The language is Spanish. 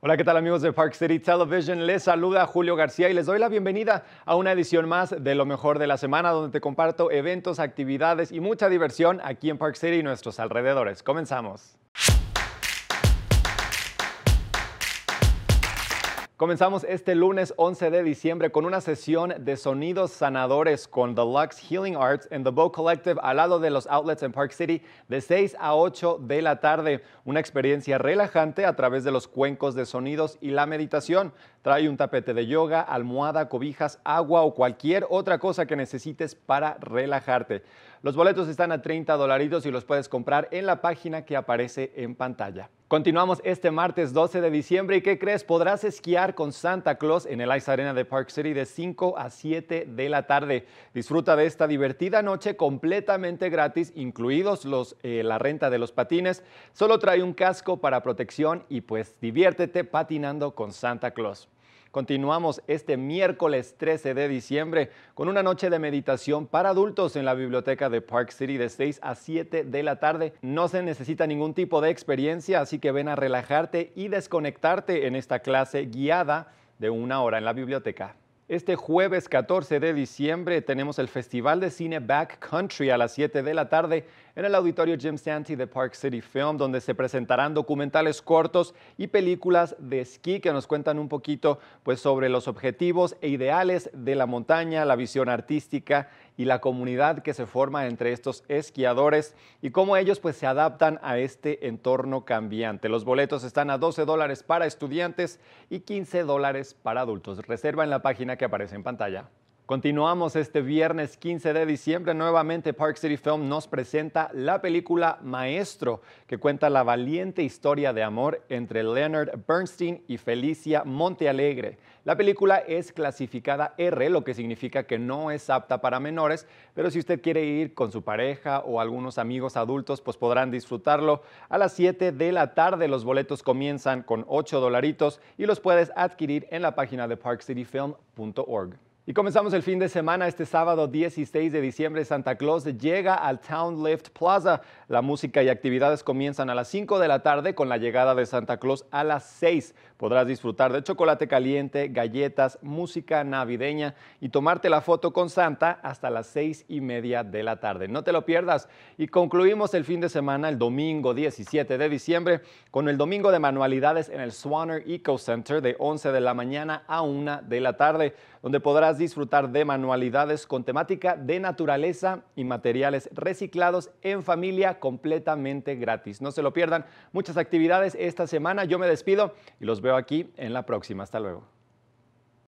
Hola, ¿qué tal amigos de Park City Television? Les saluda Julio García y les doy la bienvenida a una edición más de Lo Mejor de la Semana, donde te comparto eventos, actividades y mucha diversión aquí en Park City y nuestros alrededores. Comenzamos. Comenzamos este lunes 11 de diciembre con una sesión de sonidos sanadores con Deluxe Healing Arts en The Bow Collective al lado de los outlets en Park City de 6 a 8 de la tarde. Una experiencia relajante a través de los cuencos de sonidos y la meditación. Trae un tapete de yoga, almohada, cobijas, agua o cualquier otra cosa que necesites para relajarte. Los boletos están a 30 dolaritos y los puedes comprar en la página que aparece en pantalla. Continuamos este martes 12 de diciembre y ¿qué crees? Podrás esquiar con Santa Claus en el Ice Arena de Park City de 5 a 7 de la tarde. Disfruta de esta divertida noche completamente gratis, incluidos los, eh, la renta de los patines. Solo trae un casco para protección y pues diviértete patinando con Santa Claus. Continuamos este miércoles 13 de diciembre con una noche de meditación para adultos en la biblioteca de Park City de 6 a 7 de la tarde. No se necesita ningún tipo de experiencia, así que ven a relajarte y desconectarte en esta clase guiada de una hora en la biblioteca. Este jueves 14 de diciembre tenemos el Festival de Cine Backcountry a las 7 de la tarde en el auditorio Jim Santee de Park City Film, donde se presentarán documentales cortos y películas de esquí que nos cuentan un poquito pues, sobre los objetivos e ideales de la montaña, la visión artística y la comunidad que se forma entre estos esquiadores y cómo ellos pues se adaptan a este entorno cambiante. Los boletos están a 12 dólares para estudiantes y 15 dólares para adultos. Reserva en la página que aparece en pantalla. Continuamos este viernes 15 de diciembre. Nuevamente Park City Film nos presenta la película Maestro, que cuenta la valiente historia de amor entre Leonard Bernstein y Felicia Montealegre. La película es clasificada R, lo que significa que no es apta para menores, pero si usted quiere ir con su pareja o algunos amigos adultos, pues podrán disfrutarlo. A las 7 de la tarde los boletos comienzan con 8 dolaritos y los puedes adquirir en la página de parkcityfilm.org. Y comenzamos el fin de semana, este sábado 16 de diciembre, Santa Claus llega al Town Lift Plaza. La música y actividades comienzan a las 5 de la tarde con la llegada de Santa Claus a las 6. Podrás disfrutar de chocolate caliente, galletas, música navideña y tomarte la foto con Santa hasta las 6 y media de la tarde. No te lo pierdas. Y concluimos el fin de semana, el domingo 17 de diciembre, con el domingo de manualidades en el Swanner Eco Center de 11 de la mañana a 1 de la tarde, donde podrás disfrutar de manualidades con temática de naturaleza y materiales reciclados en familia completamente gratis. No se lo pierdan, muchas actividades esta semana. Yo me despido y los veo aquí en la próxima. Hasta luego.